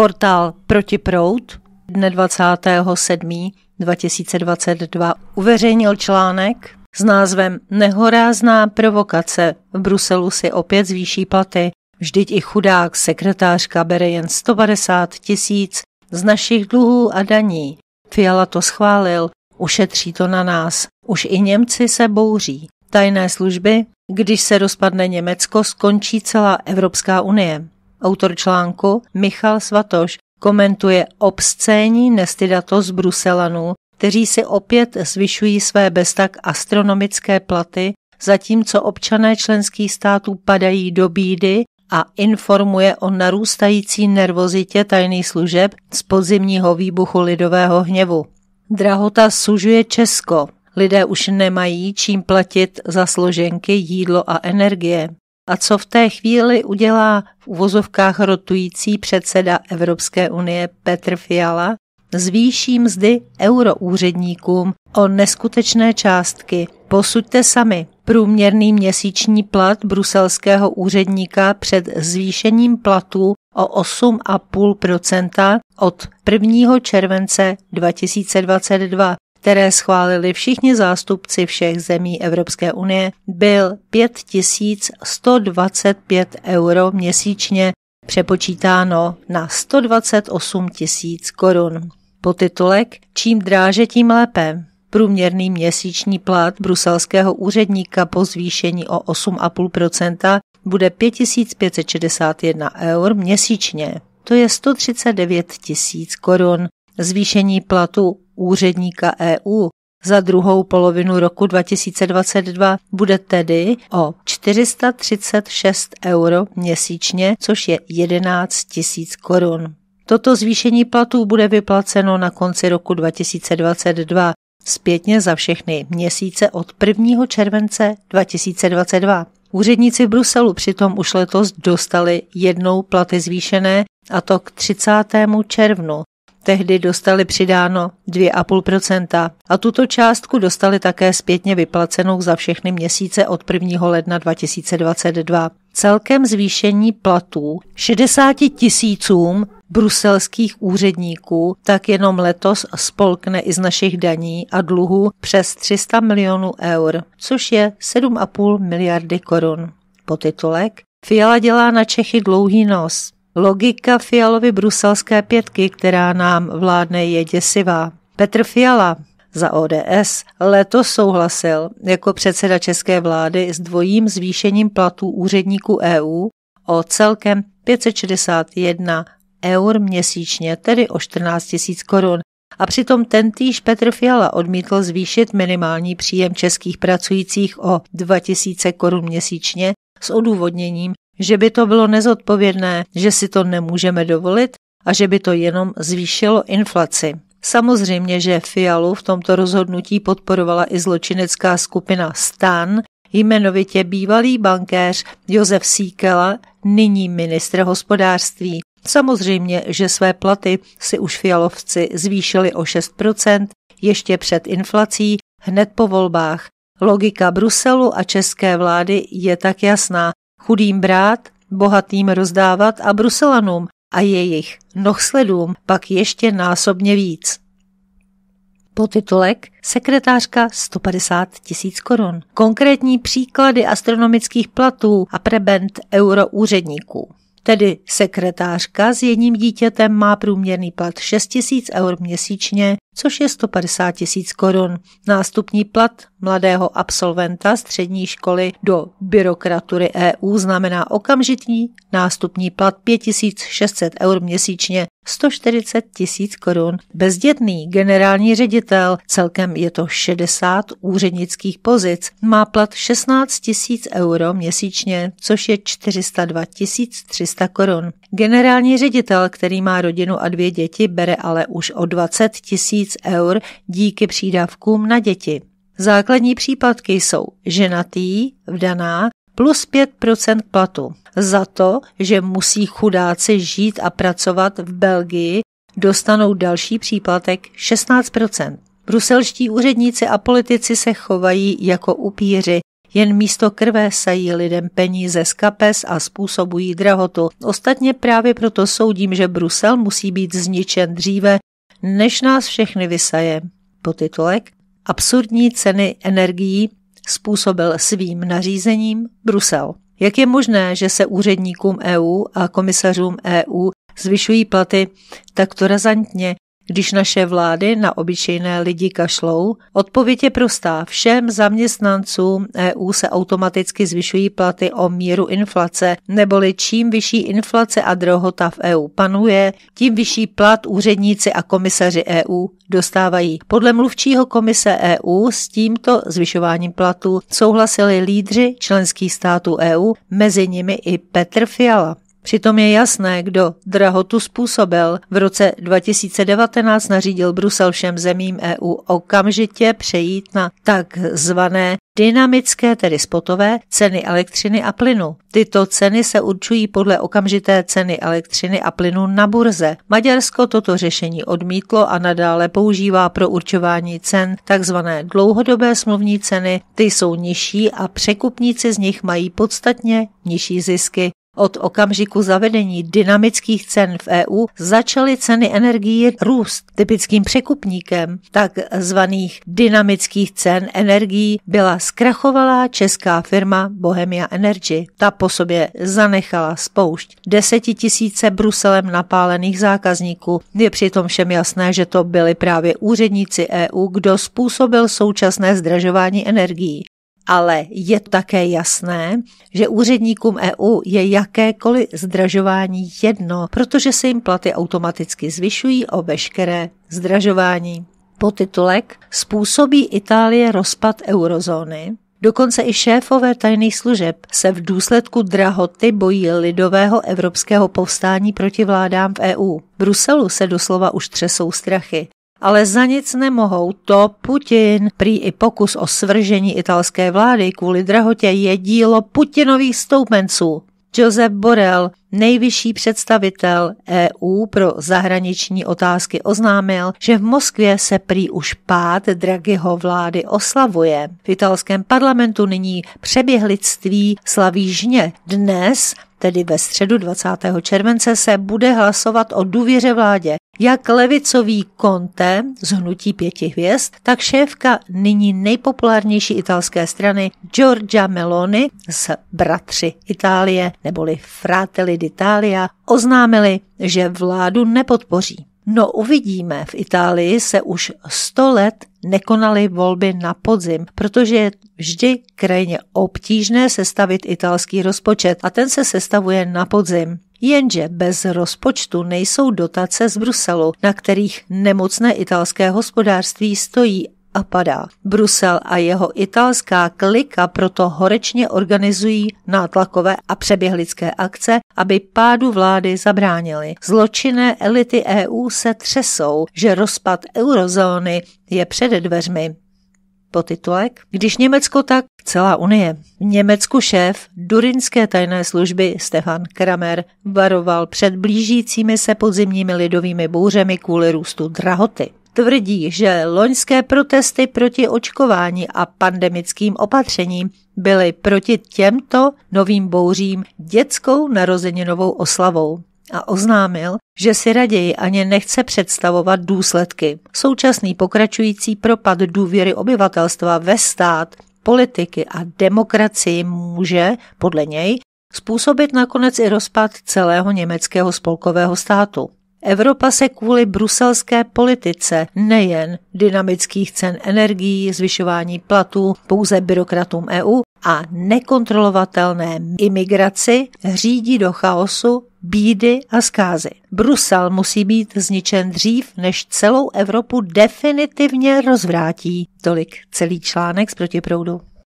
Portál Protiprout dne 27. 2022 uveřejnil článek s názvem Nehorázná provokace. V Bruselu si opět zvýší platy. Vždyť i chudák sekretářka bere jen 150 tisíc z našich dluhů a daní. Fiala to schválil, ušetří to na nás. Už i Němci se bouří. Tajné služby, když se rozpadne Německo, skončí celá Evropská unie. Autor článku Michal Svatoš komentuje obscénní nestydatost Bruselanů, kteří si opět zvyšují své beztak astronomické platy, zatímco občané členských států padají do bídy a informuje o narůstající nervozitě tajných služeb z podzimního výbuchu lidového hněvu. Drahota sužuje Česko. Lidé už nemají čím platit za složenky, jídlo a energie a co v té chvíli udělá v uvozovkách rotující předseda Evropské unie Petr Fiala, zvýší mzdy euroúředníkům o neskutečné částky. Posuďte sami. Průměrný měsíční plat bruselského úředníka před zvýšením platu o 8,5 od 1. července 2022 které schválili všichni zástupci všech zemí Evropské unie, byl 5125 euro měsíčně přepočítáno na 128 tisíc korun. Podtitulek Čím dráže, tím lépe. Průměrný měsíční plat bruselského úředníka po zvýšení o 8,5% bude 5561 eur měsíčně. To je 139 tisíc korun, zvýšení platu úředníka EU za druhou polovinu roku 2022 bude tedy o 436 euro měsíčně, což je 11 000 korun. Toto zvýšení platů bude vyplaceno na konci roku 2022 zpětně za všechny měsíce od 1. července 2022. Úředníci v Bruselu přitom už letos dostali jednou platy zvýšené, a to k 30. červnu, Tehdy dostali přidáno 2,5% a tuto částku dostali také zpětně vyplacenou za všechny měsíce od 1. ledna 2022. Celkem zvýšení platů 60 tisícům bruselských úředníků, tak jenom letos spolkne i z našich daní a dluhů přes 300 milionů eur, což je 7,5 miliardy korun. titulek Fiala dělá na Čechy dlouhý nos. Logika Fialovy bruselské pětky, která nám vládne, je děsivá. Petr Fiala za ODS letos souhlasil jako předseda české vlády s dvojím zvýšením platů úředníků EU o celkem 561 eur měsíčně, tedy o 14 000 korun. A přitom tentýž Petr Fiala odmítl zvýšit minimální příjem českých pracujících o 2000 korun měsíčně s odůvodněním, že by to bylo nezodpovědné, že si to nemůžeme dovolit a že by to jenom zvýšilo inflaci. Samozřejmě, že Fialu v tomto rozhodnutí podporovala i zločinecká skupina STAN, jmenovitě bývalý bankéř Josef Síkela, nyní ministr hospodářství. Samozřejmě, že své platy si už fialovci zvýšili o 6% ještě před inflací hned po volbách. Logika Bruselu a české vlády je tak jasná. Chudým brát, bohatým rozdávat a Bruselanům a jejich nohsledům pak ještě násobně víc. Podtitulek Sekretářka 150 tisíc korun. Konkrétní příklady astronomických platů a prebend euroúředníků. Tedy sekretářka s jedním dítětem má průměrný plat 6 tisíc eur měsíčně, což je 150 tisíc korun. Nástupní plat mladého absolventa střední školy do byrokratury EU znamená okamžitý nástupní plat 5600 eur měsíčně, 140 tisíc korun. Bezdětný generální ředitel, celkem je to 60 úřednických pozic, má plat 16 tisíc euro měsíčně, což je 402 300 korun. Generální ředitel, který má rodinu a dvě děti, bere ale už o 20 tisíc eur díky přídavkům na děti. Základní případky jsou ženatý, vdaná, plus 5% platu za to, že musí chudáci žít a pracovat v Belgii, dostanou další příplatek 16%. Bruselští úředníci a politici se chovají jako upíři, jen místo krve sají lidem peníze z kapes a způsobují drahotu. Ostatně právě proto soudím, že Brusel musí být zničen dříve, než nás všechny vysaje. Po titulek Absurdní ceny energií způsobil svým nařízením Brusel. Jak je možné, že se úředníkům EU a komisařům EU zvyšují platy takto razantně, když naše vlády na obyčejné lidi kašlou, odpověď je prostá. Všem zaměstnancům EU se automaticky zvyšují platy o míru inflace, neboli čím vyšší inflace a drohota v EU panuje, tím vyšší plat úředníci a komisaři EU dostávají. Podle mluvčího komise EU s tímto zvyšováním platů souhlasili lídři členských států EU, mezi nimi i Petr Fiala. Přitom je jasné, kdo drahotu způsobil. V roce 2019 nařídil Brusel všem zemím EU okamžitě přejít na takzvané dynamické, tedy spotové, ceny elektřiny a plynu. Tyto ceny se určují podle okamžité ceny elektřiny a plynu na burze. Maďarsko toto řešení odmítlo a nadále používá pro určování cen takzvané dlouhodobé smluvní ceny, ty jsou nižší a překupníci z nich mají podstatně nižší zisky. Od okamžiku zavedení dynamických cen v EU začaly ceny energií růst. Typickým překupníkem takzvaných dynamických cen energií byla zkrachovalá česká firma Bohemia Energy. Ta po sobě zanechala spoušť desetitisíce Bruselem napálených zákazníků. Je přitom všem jasné, že to byli právě úředníci EU, kdo způsobil současné zdražování energií ale je také jasné, že úředníkům EU je jakékoliv zdražování jedno, protože se jim platy automaticky zvyšují o veškeré zdražování. Potitulek Způsobí Itálie rozpad eurozóny Dokonce i šéfové tajných služeb se v důsledku drahoty bojí lidového evropského povstání proti vládám v EU. V Bruselu se doslova už třesou strachy ale za nic nemohou. To Putin. Prý i pokus o svržení italské vlády kvůli drahotě je dílo Putinových stoupenců. Josep Borel, nejvyšší představitel EU pro zahraniční otázky, oznámil, že v Moskvě se prý už pád Draghiho vlády oslavuje. V italském parlamentu nyní přeběhlictví slaví žně. Dnes tedy ve středu 20. července, se bude hlasovat o důvěře vládě. Jak levicový Conte z hnutí pěti hvězd, tak šéfka nyní nejpopulárnější italské strany Giorgia Meloni z Bratři Itálie neboli Fratelli d'Italia oznámili, že vládu nepodpoří. No uvidíme, v Itálii se už 100 let nekonaly volby na podzim, protože je vždy krajně obtížné sestavit italský rozpočet a ten se sestavuje na podzim. Jenže bez rozpočtu nejsou dotace z Bruselu, na kterých nemocné italské hospodářství stojí a padá. Brusel a jeho italská klika proto horečně organizují nátlakové a přeběhlické akce, aby pádu vlády zabránili. Zločinné elity EU se třesou, že rozpad eurozóny je před dveřmi podtitulek Když Německo, tak celá Unie. V Německu šéf durinské tajné služby Stefan Kramer varoval před blížícími se podzimními lidovými bouřemi kvůli růstu drahoty tvrdí, že loňské protesty proti očkování a pandemickým opatřením byly proti těmto novým bouřím dětskou narozeninovou oslavou a oznámil, že si raději ani nechce představovat důsledky. Současný pokračující propad důvěry obyvatelstva ve stát, politiky a demokracii může, podle něj, způsobit nakonec i rozpad celého německého spolkového státu. Evropa se kvůli bruselské politice nejen dynamických cen energií, zvyšování platů pouze byrokratům EU a nekontrolovatelné imigraci řídí do chaosu, bídy a zkázy. Brusel musí být zničen dřív, než celou Evropu definitivně rozvrátí. Tolik celý článek z protiproudu.